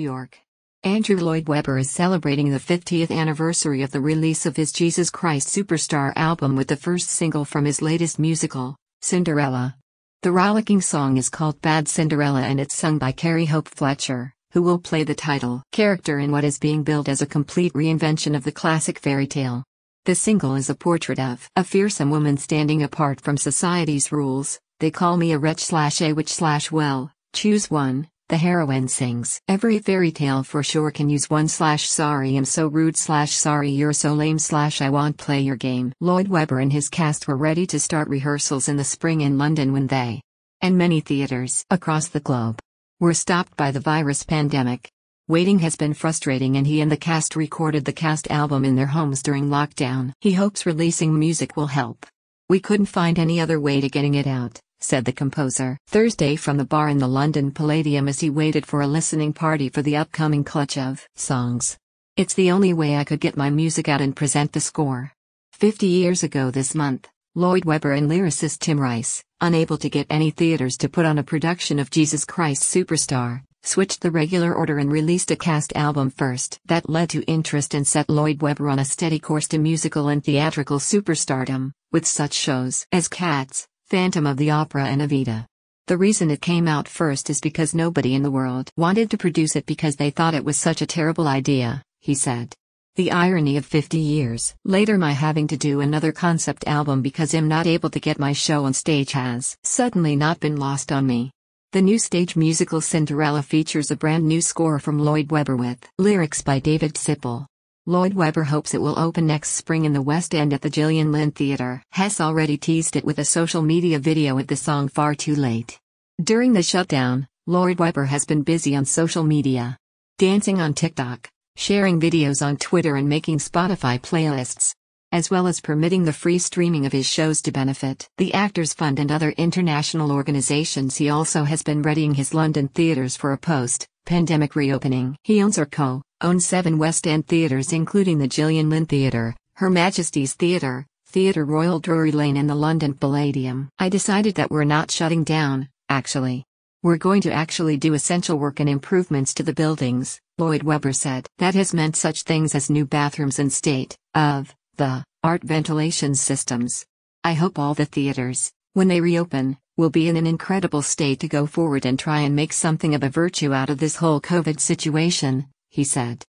York. Andrew Lloyd Webber is celebrating the 50th anniversary of the release of his Jesus Christ Superstar album with the first single from his latest musical, Cinderella. The rollicking song is called Bad Cinderella and it's sung by Carrie Hope Fletcher, who will play the title character in what is being billed as a complete reinvention of the classic fairy tale. The single is a portrait of a fearsome woman standing apart from society's rules. They call me a wretch slash a witch slash well, choose one, the heroine sings. Every fairy tale for sure can use one slash sorry I'm so rude slash sorry you're so lame slash I won't play your game. Lloyd Webber and his cast were ready to start rehearsals in the spring in London when they, and many theaters across the globe, were stopped by the virus pandemic. Waiting has been frustrating and he and the cast recorded the cast album in their homes during lockdown. He hopes releasing music will help. We couldn't find any other way to getting it out said the composer, Thursday from the bar in the London Palladium as he waited for a listening party for the upcoming clutch of songs. It's the only way I could get my music out and present the score. 50 years ago this month, Lloyd Webber and lyricist Tim Rice, unable to get any theaters to put on a production of Jesus Christ Superstar, switched the regular order and released a cast album first. That led to interest and set Lloyd Webber on a steady course to musical and theatrical superstardom, with such shows as Cats, Phantom of the Opera and Evita. The reason it came out first is because nobody in the world wanted to produce it because they thought it was such a terrible idea, he said. The irony of 50 years later my having to do another concept album because I'm not able to get my show on stage has suddenly not been lost on me. The new stage musical Cinderella features a brand new score from Lloyd Webber with lyrics by David Sippel. Lloyd Webber hopes it will open next spring in the West End at the Gillian Lynn Theatre. Hess already teased it with a social media video of the song Far Too Late. During the shutdown, Lloyd Webber has been busy on social media, dancing on TikTok, sharing videos on Twitter, and making Spotify playlists, as well as permitting the free streaming of his shows to benefit the Actors Fund and other international organizations. He also has been readying his London theaters for a post pandemic reopening. He owns or co Owns seven West End theatres including the Gillian Lynn Theatre, Her Majesty's Theatre, Theatre Royal Drury Lane and the London Palladium. I decided that we're not shutting down, actually. We're going to actually do essential work and improvements to the buildings, Lloyd Webber said. That has meant such things as new bathrooms and state, of, the, art ventilation systems. I hope all the theaters, when they reopen, will be in an incredible state to go forward and try and make something of a virtue out of this whole COVID situation, he said.